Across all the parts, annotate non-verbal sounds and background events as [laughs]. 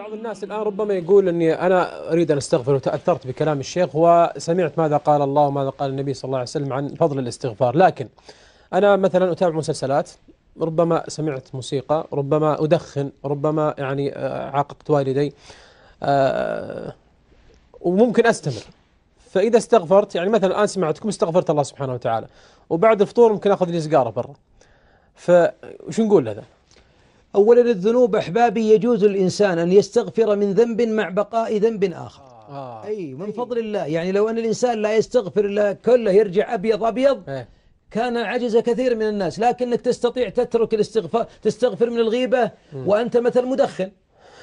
بعض الناس الان ربما يقول اني انا اريد ان استغفر وتاثرت بكلام الشيخ وسمعت ماذا قال الله وماذا قال النبي صلى الله عليه وسلم عن فضل الاستغفار، لكن انا مثلا اتابع مسلسلات ربما سمعت موسيقى، ربما ادخن، ربما يعني آه، عاققت والدي آه، وممكن استمر. فاذا استغفرت يعني مثلا الان سمعتكم استغفرت الله سبحانه وتعالى وبعد الفطور ممكن اخذ لي سيجاره برا. فشو نقول لهذا؟ أولا الذنوب أحبابي يجوز الإنسان أن يستغفر من ذنب مع بقاء ذنب آخر آه. آه. أي من أي. طيب. فضل الله يعني لو أن الإنسان لا يستغفر الله كله يرجع أبيض أبيض أي. كان عجز كثير من الناس لكنك تستطيع تترك الاستغفار تستغفر من الغيبة وأنت مثلا مدخن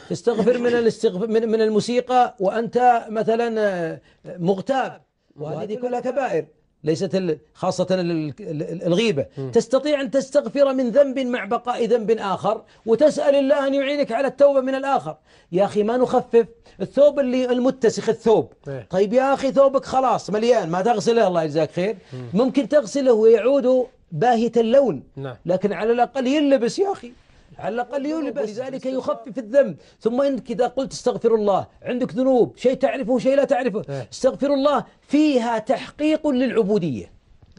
تستغفر من الاستغفر من, من الموسيقى وأنت مثلا آه، مغتاب وهذه كلها كبائر ليست خاصة الغيبة تستطيع أن تستغفر من ذنب مع بقاء ذنب آخر وتسأل الله أن يعينك على التوبة من الآخر يا أخي ما نخفف الثوب اللي المتسخ الثوب إيه. طيب يا أخي ثوبك خلاص مليان ما تغسله الله يجزاك خير ممكن تغسله ويعود باهت اللون نعم. لكن على الأقل يلبس يا أخي على الأقل يلبس لذلك يخفف الذنب ثم أنك إذا قلت استغفر الله عندك ذنوب شيء تعرفه شيء لا تعرفه إيه. استغفر الله فيها تحقيق للعبودية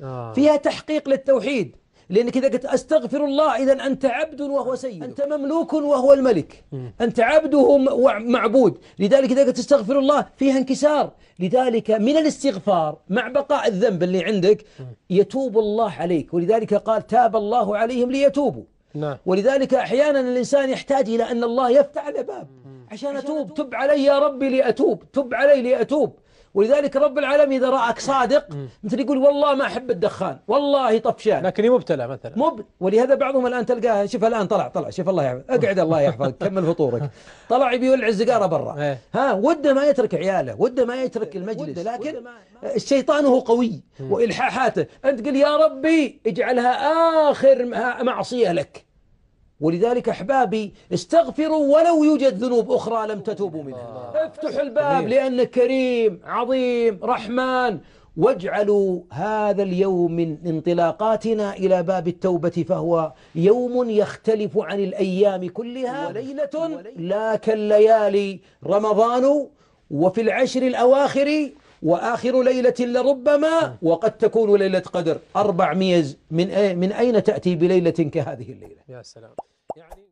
آه. فيها تحقيق للتوحيد لأنك إذا قلت أستغفر الله إذا أنت عبد وهو سيد أنت مملوك وهو الملك أنت عبده ومعبود لذلك إذا قلت أستغفر الله فيها انكسار لذلك من الاستغفار مع بقاء الذنب اللي عندك يتوب الله عليك ولذلك قال تاب الله عليهم ليتوبوا نعم ولذلك أحيانا الإنسان يحتاج إلى أن الله يفتح الباب عشان أتوب تب علي يا ربي لأتوب تب علي لأتوب ولذلك رب العالمين إذا رأك صادق مثل يقول والله ما أحب الدخان والله طفشان لكني مبتلى مثلا مب ولهذا بعضهم الآن تلقاه شوف الآن طلع طلع شوف الله يحفظك اقعد الله يحفظك [laughs] كمل فطورك طلع بيولع الزقارة برا إيه. ها وده ما يترك عياله وده ما يترك المجلس لكن الشيطان هو قوي وإلحاحاته أنت قل يا ربي اجعلها آخر معصية لك ولذلك أحبابي استغفروا ولو يوجد ذنوب أخرى لم تتوبوا منها افتحوا الباب لأنك كريم عظيم رحمن واجعلوا هذا اليوم من انطلاقاتنا إلى باب التوبة فهو يوم يختلف عن الأيام كلها وليلة لا كالليالي رمضان وفي العشر الأواخر وآخر ليلة لربما وقد تكون ليلة قدر أربع ميز من, أين تأتي بليلة كهذه الليلة يا سلام يعني